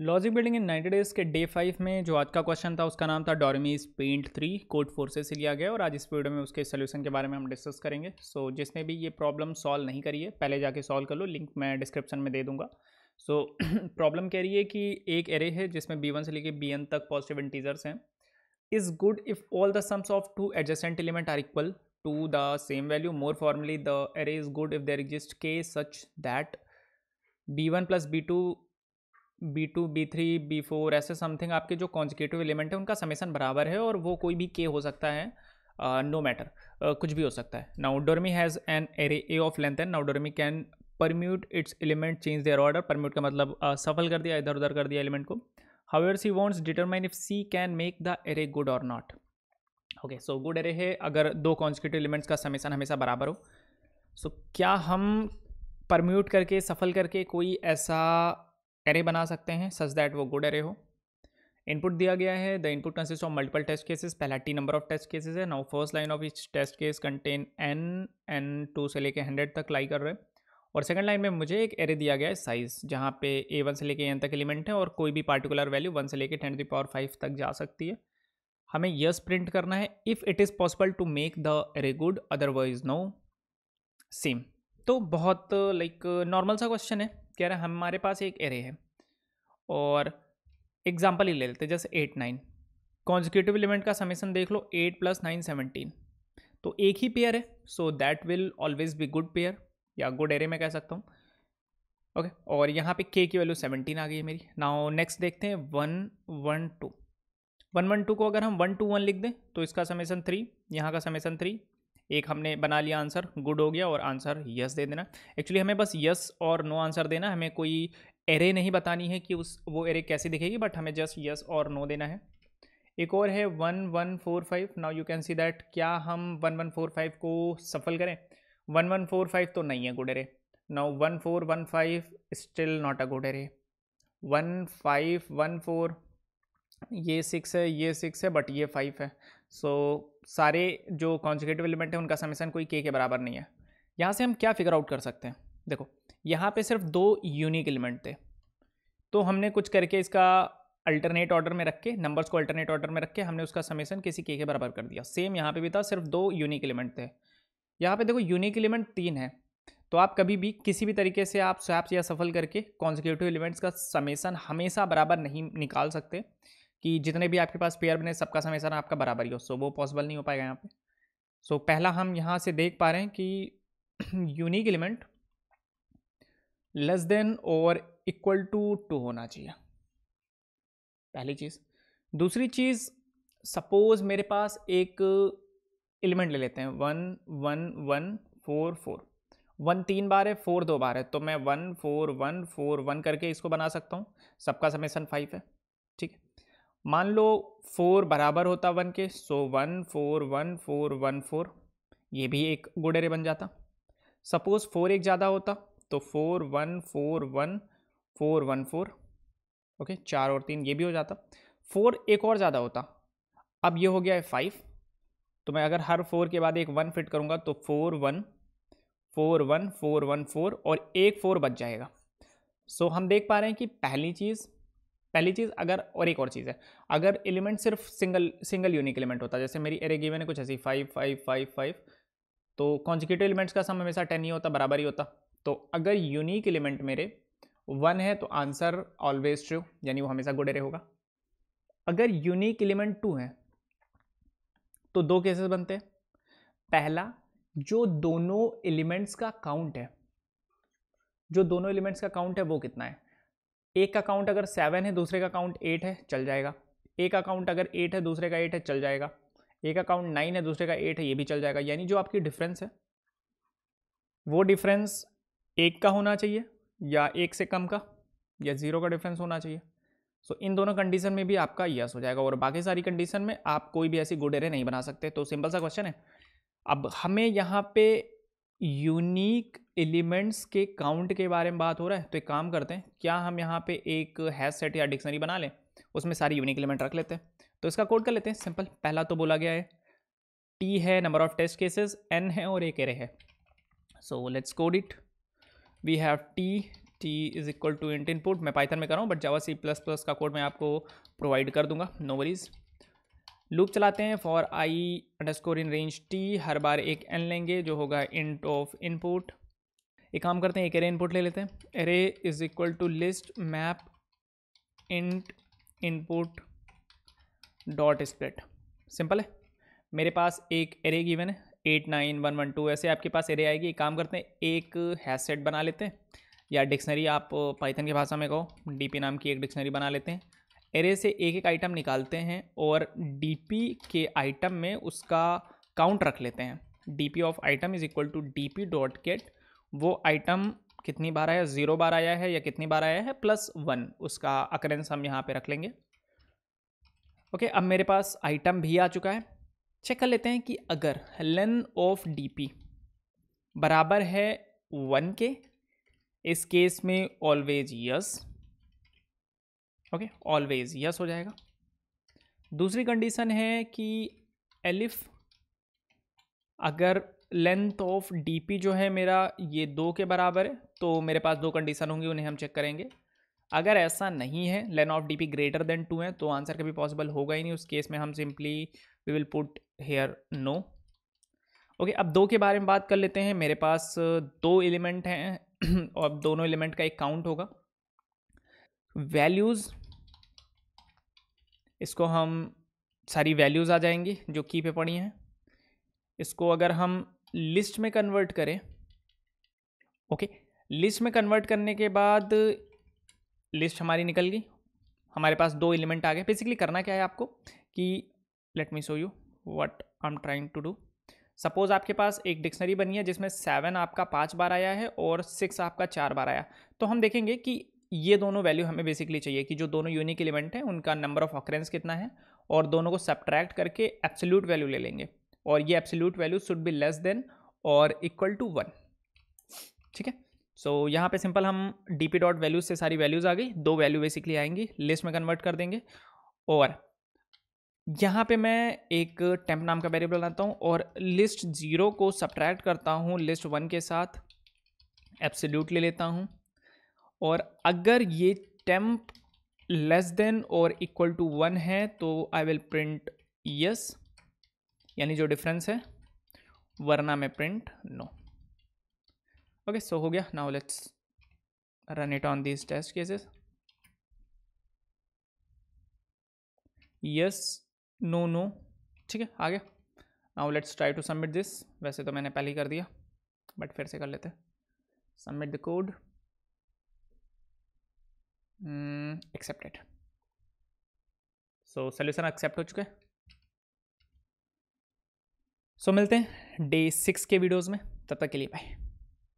logic building in 90 days के day five में जो आज का क्वेश्चन था उसका नाम था Doremy's paint three Codeforces से लिया गया और आज इस वीडियो में उसके सोल्यूशन के बारे में हम डिस्कस करेंगे सो so, जिसने भी ये प्रॉब्लम सॉल्व नहीं करी है पहले जाके सॉल्व कर लो लिंक मैं डिस्क्रिप्शन में दे दूंगा सो so, प्रॉब्लम कह रही है कि एक एरे है जिसमें बी वन से लेकर बी एन तक पॉजिटिव इंटीजर्स हैं is good if all the sums of two adjacent elements are equal to the same value more formally the array is good if there exist k such that b one plus b two b two b three b four ऐसे something आपके जो consecutive element है उनका summation बराबर है और वो कोई भी के हो सकता है no uh, matter no uh, कुछ भी हो सकता है Doremy has an array a of length and now Doremy can permute its element change their order permute का मतलब uh, सफल कर दिया इधर उधर कर दिया एलिमेंट को एयर she wants determine if she can make the array good or not okay so good array है अगर दो कॉन्जिकेटिव एलिमेंट्स का समेसन हमेशा बराबर हो सो so, क्या हम परम्यूट करके सफल करके कोई ऐसा एरे बना सकते हैं सच दैट वो गुड एरे हो इनपुट दिया गया है the input consist of multiple test cases पहला t number of test cases है now first line of each test case contain n n two से लेके हंड्रेड तक लाई कर रहे हैं और सेकंड लाइन में मुझे एक एरे दिया गया है साइज़ जहाँ पे ए वन से लेके एन तक एलिमेंट है और कोई भी पार्टिकुलर वैल्यू वन से लेके टेन टू पावर फाइव तक जा सकती है हमें यस प्रिंट करना है if it is possible to make the array good otherwise no same तो बहुत लाइक नॉर्मल सा क्वेश्चन है कह रहा है हमारे पास एक एरे है और एग्जाम्पल ही ले लेते जैसे एट नाइन कॉन्जिक्यूटिव एलिमेंट का समेसन देख लो एट प्लस नाइन सेवनटीन तो एक ही पेयर है so that will always be good pair या गुड एरे में कह सकता हूँ ओके okay, और यहाँ पे के की वैल्यू सेवनटीन आ गई है मेरी नाउ नेक्स्ट देखते हैं one one two one one two को अगर हम वन टू वन लिख दें तो इसका समेसन थ्री यहाँ का समेसन थ्री एक हमने बना लिया आंसर गुड हो गया और आंसर यस दे देना एक्चुअली हमें बस यस और नो आंसर देना हमें कोई एरे नहीं बतानी है कि उस वो एरे कैसे दिखेगी बट हमें जस्ट यस और नो देना है एक और है one one four five now you can see that क्या हम वन वन फोर फाइव को सफल करें वन वन फोर फाइव तो नहीं है good array now one four one five still not a good array one five one four ये six है ये सिक्स है बट ये फाइव है सो so, सारे जो कॉन्जिकेटिव एलिमेंट हैं उनका समेसन कोई के के बराबर नहीं है यहाँ से हम क्या फिगर आउट कर सकते हैं देखो यहाँ पे सिर्फ दो यूनिक एलिमेंट थे तो हमने कुछ करके इसका अल्टरनेट ऑर्डर में रख के नंबर्स को अल्टरनेट ऑर्डर में रख के हमने उसका समेसन किसी के के बराबर कर दिया सेम यहाँ पे भी था सिर्फ दो यूनिक एलिमेंट थे यहाँ पे देखो यूनिक एलिमेंट तीन है तो आप कभी भी किसी भी तरीके से आप स्वैप्स या सफल करके कॉन्जिक्यूटिव एलिमेंट्स का समेसन हमेशा बराबर नहीं निकाल सकते कि जितने भी आपके पास पेयर बने सबका सर आपका बराबर ही हो सो वो पॉसिबल नहीं हो पाएगा यहाँ पे सो पहला हम यहाँ से देख पा रहे हैं कि यूनिक एलिमेंट लेस देन और इक्वल टू टू होना चाहिए पहली चीज़ दूसरी चीज़ सपोज़ मेरे पास एक एलिमेंट ले लेते हैं one one one four four one तीन बार है फोर दो बार है तो मैं one four one four one करके इसको बना सकता हूँ सबका समेसन फाइव है मान लो फोर बराबर होता वन के so one four one four one four ये भी एक गुड एरे बन जाता सपोज़ फोर एक ज़्यादा होता तो four one four one four one four okay चार और तीन ये भी हो जाता फोर एक और ज़्यादा होता अब ये हो गया है फाइव तो मैं अगर हर फोर के बाद एक वन फिट करूँगा तो four one four one four one four और एक फोर बच जाएगा सो so, हम देख पा रहे हैं कि पहली चीज़ पहली चीज़ अगर और एक और चीज़ है अगर एलिमेंट सिर्फ सिंगल सिंगल यूनिक एलिमेंट होता है जैसे मेरी एरे गिवन है कुछ ऐसी फाइव फाइव फाइव फाइव तो कॉन्जिक्यूटिव एलिमेंट्स का सम हमेशा टेन ही होता बराबर ही होता तो अगर यूनिक एलिमेंट मेरे वन है तो आंसर ऑलवेज ट्रू यानी वो हमेशा गुड एरे होगा अगर यूनिक एलिमेंट टू है तो दो केसेस बनते हैं पहला जो दोनों एलिमेंट्स का काउंट है जो दोनों एलिमेंट्स का काउंट है वो कितना है एक का काउंट अगर सेवन है दूसरे का काउंट एट है चल जाएगा एक का काउंट अगर एट है दूसरे का एट है चल जाएगा एक का काउंट नाइन है दूसरे का एट है ये भी चल जाएगा यानी जो आपकी डिफरेंस है वो डिफरेंस एक का होना चाहिए या एक से कम का या ज़ीरो का डिफरेंस होना चाहिए सो so, इन दोनों कंडीशन में भी आपका यस हो जाएगा और बाकी सारी कंडीशन में आप कोई भी ऐसी गुड एरे नहीं बना सकते तो सिंपल सा क्वेश्चन है अब हमें यहाँ पे यूनिक एलिमेंट्स के काउंट के बारे में बात हो रहा है तो एक काम करते हैं क्या हम यहाँ पे एक हैज सेट या डिक्शनरी बना लें उसमें सारी यूनिक एलिमेंट रख लेते हैं तो इसका कोड कर लेते हैं सिंपल पहला तो बोला गया है टी है number of test cases n है और एक एरे है so let's code it we have t t is equal to int input मैं पाइथन में कर रहा हूँ but Java C plus plus का कोड मैं आपको प्रोवाइड कर दूंगा नो वरीज़ लूप चलाते हैं for i underscore in range t हर बार एक एन लेंगे जो होगा इंट ऑफ इनपुट एक काम करते हैं एक एरे इनपुट ले लेते हैं array is equal to list map int input dot split simple है मेरे पास एक एरे गिवन है eight nine one one two ऐसे आपके पास एरे आएगी एक काम करते हैं एक हैश सेट बना लेते हैं या डिक्शनरी आप पाइथन की भाषा में कहो डीपी नाम की एक डिक्शनरी बना लेते हैं एरे से एक एक आइटम निकालते हैं और डी के आइटम में उसका काउंट रख लेते हैं d p of item is equal to d p dot get वो आइटम कितनी बार आया ज़ीरो बार आया है या कितनी बार आया है प्लस वन उसका अकरेंस हम यहाँ पे रख लेंगे ओके okay, अब मेरे पास आइटम भी आ चुका है चेक कर लेते हैं कि अगर लेन ऑफ डी बराबर है वन के इस केस में always yes okay always yes हो जाएगा दूसरी कंडीशन है कि एलिफ अगर लेंथ ऑफ डी जो है मेरा ये दो के बराबर है तो मेरे पास दो कंडीशन होंगी उन्हें हम चेक करेंगे अगर ऐसा नहीं है length of d greater than two है तो आंसर कभी पॉसिबल होगा ही नहीं उस केस में हम simply we will put here no okay अब दो के बारे में बात कर लेते हैं मेरे पास दो एलिमेंट हैं और दोनों एलिमेंट का एक काउंट होगा वैल्यूज़ इसको हम सारी वैल्यूज़ आ जाएंगी जो की पे पड़ी हैं इसको अगर हम लिस्ट में कन्वर्ट करें ओके लिस्ट में कन्वर्ट करने के बाद लिस्ट हमारी निकल गई हमारे पास दो एलिमेंट आ गए बेसिकली करना क्या है आपको कि let me show you what I am trying to do suppose आपके पास एक डिक्शनरी बनी है जिसमें सेवन आपका पाँच बार आया है और सिक्स आपका चार बार आया तो हम देखेंगे कि ये दोनों वैल्यू हमें बेसिकली चाहिए कि जो दोनों यूनिक एलिमेंट हैं उनका नंबर ऑफ ऑकरेंस कितना है और दोनों को सब्ट्रैक्ट करके एब्सोल्यूट वैल्यू ले लेंगे और ये absolute value should be less than और इक्वल टू वन ठीक है सो so, यहाँ पे सिंपल हम डी पी डॉट वैल्यूज से सारी वैल्यूज़ आ गई दो वैल्यू बेसिकली आएंगी लिस्ट में कन्वर्ट कर देंगे और यहाँ पे मैं एक टेम्प नाम का वेरिएबल बनाता हूँ और लिस्ट ज़ीरो को सब्ट्रैक्ट करता हूँ लिस्ट वन के साथ एब्सोल्यूट ले लेता हूँ और अगर ये टेम्प लेस देन और इक्वल टू वन है तो आई विल प्रिंट यस यानी जो डिफरेंस है वरना में प्रिंट नो ओके सो हो गया now let's run it on this test cases yes no no ठीक है आ गया now let's try to submit this वैसे तो मैंने पहले ही कर दिया बट फिर से कर लेते हैं submit the code accepted so solution accept हो चुका है सो so, मिलते हैं डे सिक्स के वीडियोज़ में तब तक के लिए बाय